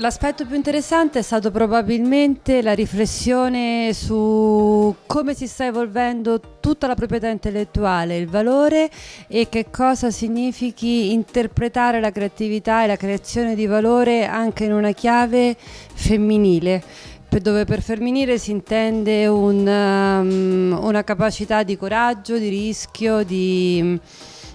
L'aspetto più interessante è stato probabilmente la riflessione su come si sta evolvendo tutta la proprietà intellettuale, il valore e che cosa significhi interpretare la creatività e la creazione di valore anche in una chiave femminile dove per femminile si intende un, um, una capacità di coraggio, di rischio, di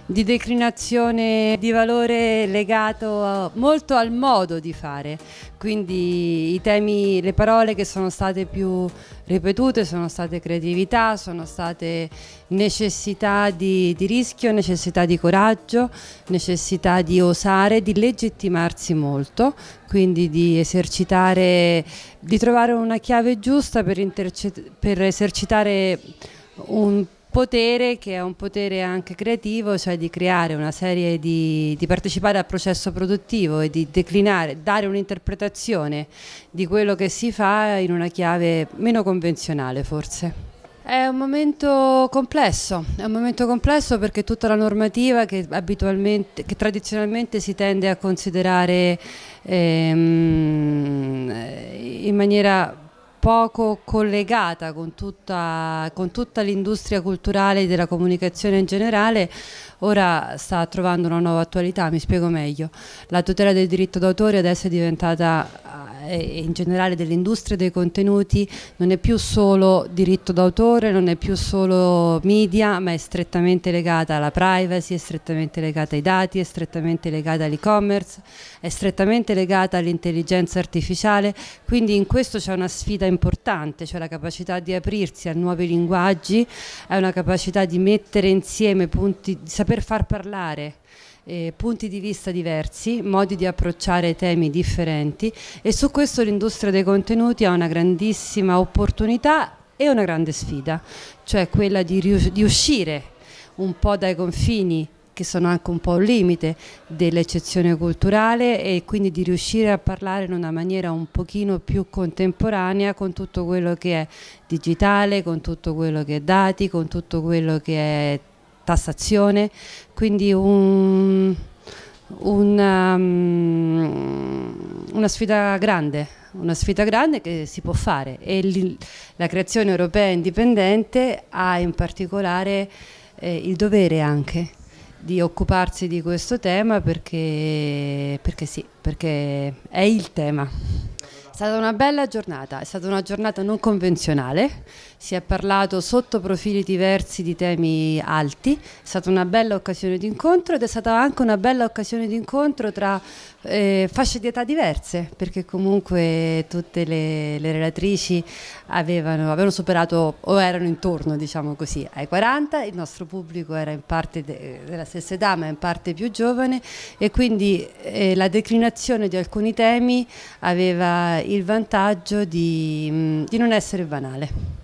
di declinazione di valore legato molto al modo di fare, quindi i temi, le parole che sono state più ripetute sono state creatività, sono state necessità di, di rischio, necessità di coraggio, necessità di osare, di legittimarsi molto, quindi di esercitare, di trovare una chiave giusta per, per esercitare un potere che è un potere anche creativo, cioè di creare una serie di, di partecipare al processo produttivo e di declinare, dare un'interpretazione di quello che si fa in una chiave meno convenzionale forse. È un momento complesso, è un momento complesso perché tutta la normativa che, che tradizionalmente si tende a considerare ehm, in maniera poco collegata con tutta, tutta l'industria culturale e della comunicazione in generale, ora sta trovando una nuova attualità, mi spiego meglio. La tutela del diritto d'autore adesso è diventata e in generale dell'industria dei contenuti non è più solo diritto d'autore, non è più solo media, ma è strettamente legata alla privacy, è strettamente legata ai dati, è strettamente legata all'e-commerce, è strettamente legata all'intelligenza artificiale, quindi in questo c'è una sfida importante, cioè la capacità di aprirsi a nuovi linguaggi, è una capacità di mettere insieme punti, di saper far parlare eh, punti di vista diversi, modi di approcciare temi differenti e su questo l'industria dei contenuti ha una grandissima opportunità e una grande sfida, cioè quella di, di uscire un po' dai confini che sono anche un po' un limite dell'eccezione culturale e quindi di riuscire a parlare in una maniera un pochino più contemporanea con tutto quello che è digitale, con tutto quello che è dati, con tutto quello che è tassazione, quindi un, una, um, una, sfida grande, una sfida grande che si può fare e la creazione europea indipendente ha in particolare eh, il dovere anche di occuparsi di questo tema perché, perché sì, perché è il tema. È stata una bella giornata, è stata una giornata non convenzionale, si è parlato sotto profili diversi di temi alti, è stata una bella occasione di incontro ed è stata anche una bella occasione di incontro tra eh, fasce di età diverse, perché comunque tutte le, le relatrici avevano, avevano, superato o erano intorno, diciamo così, ai 40, il nostro pubblico era in parte de, della stessa età, ma in parte più giovane e quindi eh, la declinazione di alcuni temi aveva il vantaggio di, mm, di non essere banale.